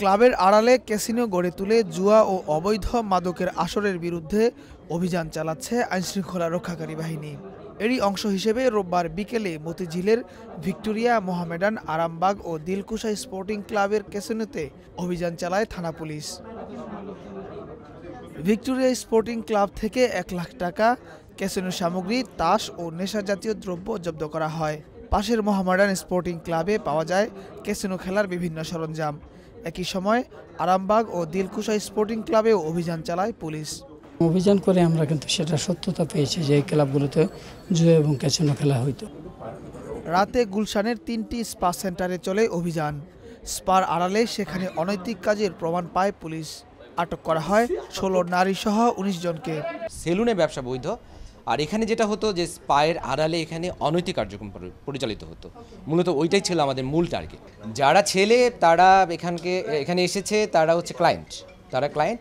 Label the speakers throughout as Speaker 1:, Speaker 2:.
Speaker 1: ক্লাবের আড়ালে ক্যাসিনো গড়ে তুলে জুয়া ও অবৈধ মাদকের আসরের বিরুদ্ধে অভিযান চালাচ্ছে আইনশৃঙ্খলা রক্ষাকারী বাহিনী এরই অংশ হিসেবে রোববার বিকেলে মতিঝিলের ভিক্টোরিয়া মোহামেডান আরামবাগ ও দিলকুশা স্পোর্টিং ক্লাবের ক্যাসিনোতে অভিযান চালায় থানা পুলিশ ভিক্টোরিয়া স্পোর্টিং ক্লাব থেকে এক লাখ টাকা ক্যাসিনো সামগ্রী তাস ও নেশা জাতীয় দ্রব্য জব্দ করা হয় পাশের মোহামেডান স্পোর্টিং ক্লাবে পাওয়া যায় ক্যাসিনো খেলার বিভিন্ন সরঞ্জাম একই সময় আরামবাগ ও দিলকুশা স্পোর্টিং ক্লাবেও অভিযান চালায় পুলিশ অভিযান করে আমরা কিন্তু সেটা সত্যতা পেয়েছি যে এই ক্লাবগুলোতে জুয়ে এবং ক্যাচিনো খেলা হইতো রাতে গুলশানের তিনটি স্পা সেন্টারে চলে অভিযান স্পার আড়ালে সেখানে অনৈতিক কাজের প্রমাণ পায় পুলিশ আটক করা হয় ষোলো নারী সহ উনিশ
Speaker 2: জনকে সেলুনে ব্যবসা বৈধ আর এখানে যেটা হতো যে স্পায়ের আড়ালে এখানে অনৈতিক কার্যক্রম পরিচালিত হতো মূলত ওইটাই ছিল আমাদের মূল টার্গেট যারা ছেলে তারা এখানকে এখানে এসেছে তারা হচ্ছে ক্লায়েন্ট তারা ক্লায়েন্ট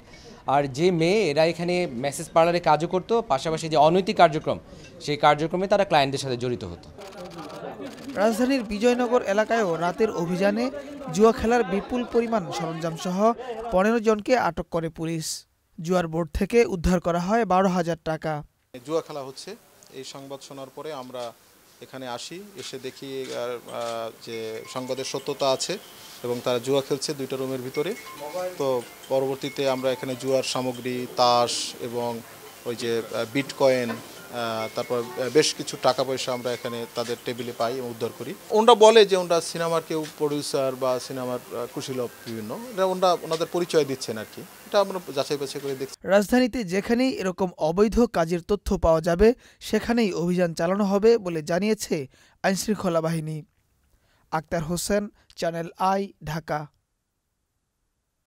Speaker 2: আর যে মেয়ে এরা এখানে মেসেজ পার্লারে কাজও করতো পাশাপাশি যে অনৈতিক কার্যক্রম সেই কার্যক্রমে তারা ক্লায়েন্টদের সাথে জড়িত হতো
Speaker 1: রাজধানীর বিজয়নগর এলাকায়ও রাতের অভিযানে জুয়া খেলার বিপুল পরিমাণ সরঞ্জাম সহ পনেরো জনকে আটক করে পুলিশ জুয়ার বোর্ড থেকে উদ্ধার করা হয় বারো হাজার টাকা
Speaker 3: জুয়া খেলা হচ্ছে এই সংবাদ শোনার পরে আমরা এখানে আসি এসে দেখি যে সংবাদের সত্যতা আছে এবং তারা জুয়া খেলছে দুইটা রুমের ভিতরে তো পরবর্তীতে আমরা এখানে জুয়ার সামগ্রী তাস এবং ওই যে বিটকয়েন তারপর বেশ কিছু টাকা পয়সা আমরা এখানে তাদের টেবিলে পাই এবং উদ্ধার করি ওনরা বলে যে ওনরা সিনেমার কেউ প্রডিউসার বা সিনেমার কুশীলভ বিভিন্ন ওনরা ওনাদের পরিচয় দিচ্ছেন আর কি এটা আমরা যাচাই বাছাই করে দেখছি
Speaker 1: রাজধানীতে যেখানেই এরকম অবৈধ কাজের তথ্য পাওয়া যাবে সেখানেই অভিযান চালানো হবে বলে জানিয়েছে আইনশৃঙ্খলা বাহিনী আক্তার হোসেন চ্যানেল আই ঢাকা